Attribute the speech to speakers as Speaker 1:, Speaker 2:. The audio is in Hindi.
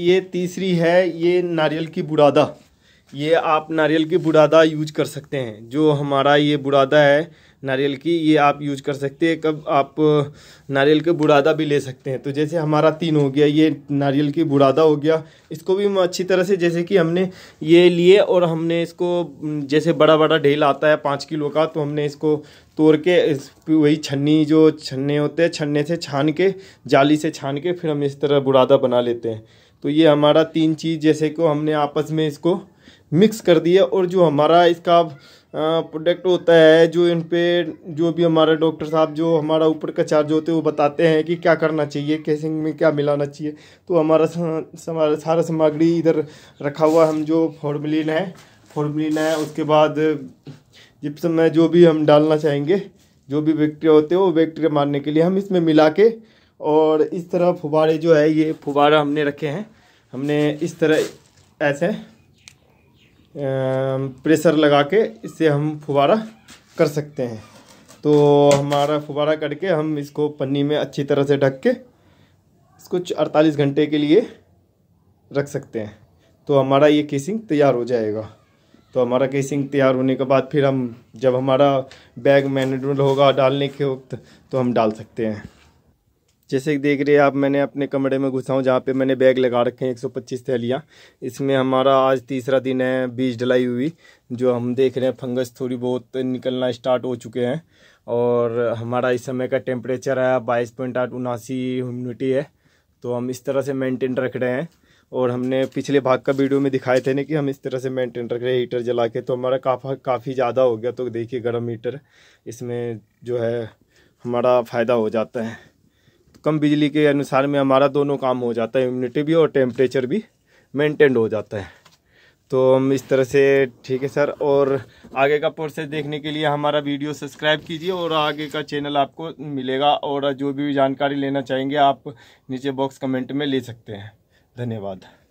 Speaker 1: ये तीसरी है ये नारियल की बुरादा ये आप नारियल की बुरादा यूज कर सकते हैं जो हमारा ये बुरादा है नारियल की ये आप यूज कर सकते हैं कब आप नारियल के बुरादा भी ले सकते हैं तो जैसे हमारा तीन हो गया ये नारियल की बुरादा हो गया इसको भी हम अच्छी तरह से जैसे कि हमने ये लिए और हमने इसको जैसे बड़ा बड़ा ढेल आता है पाँच किलो का तो हमने इसको तोड़ के इस वही छन्नी जो छन्ने होते हैं छन्ने से छान के जाली से छान के फिर हम इस तरह बुरादा बना लेते हैं तो ये हमारा तीन चीज़ जैसे को हमने आपस में इसको मिक्स कर दिया और जो हमारा इसका प्रोडक्ट होता है जो इन पे जो भी हमारे डॉक्टर साहब जो हमारा ऊपर का चार्ज होते हैं वो बताते हैं कि क्या करना चाहिए कैसे में क्या मिलाना चाहिए तो हमारा हमारा सारा सामग्री इधर रखा हुआ हम जो फॉर्मलिन है फॉर्मलिन है उसके बाद जिप्सम में जो भी हम डालना चाहेंगे जो भी बैक्टीरिया होते हैं वो बैक्टीरिया मारने के लिए हम इसमें मिला के और इस तरह फुबारे जो है ये फुबारा हमने रखे हैं हमने इस तरह ऐसे प्रेशर लगा के इससे हम फुबारा कर सकते हैं तो हमारा फुबारा करके हम इसको पन्नी में अच्छी तरह से ढक के इसको अड़तालीस घंटे के लिए रख सकते हैं तो हमारा ये केसिंग तैयार हो जाएगा तो हमारा केसिंग तैयार होने के बाद फिर हम जब हमारा बैग मैनेजमेंट होगा डालने के वक्त तो हम डाल सकते हैं जैसे देख रहे हैं आप मैंने अपने कमरे में घुसा हूँ जहाँ पे मैंने बैग लगा रखे हैं 125 थैलियाँ इसमें हमारा आज तीसरा दिन है बीज डलाई हुई जो हम देख रहे हैं फंगस थोड़ी बहुत निकलना स्टार्ट हो चुके हैं और हमारा इस समय का टेम्परेचर है बाईस पॉइंट आठ उनासी ह्यूमिडिटी है तो हम इस तरह से मेनटेन रख रहे हैं और हमने पिछले भाग का वीडियो में दिखाए थे ना कि हम इस तरह से मेंटेन रख रहे हैं हीटर जला के तो हमारा काफ़ा काफ़ी ज़्यादा हो गया तो देखिए गर्म हीटर इसमें जो है हमारा फ़ायदा हो जाता है कम बिजली के अनुसार में हमारा दोनों काम हो जाता है इम्यूनिटी भी और टेम्परेचर भी मेंटेन हो जाता है तो हम इस तरह से ठीक है सर और आगे का प्रोसेस देखने के लिए हमारा वीडियो सब्सक्राइब कीजिए और आगे का चैनल आपको मिलेगा और जो भी जानकारी लेना चाहेंगे आप नीचे बॉक्स कमेंट में ले सकते हैं धन्यवाद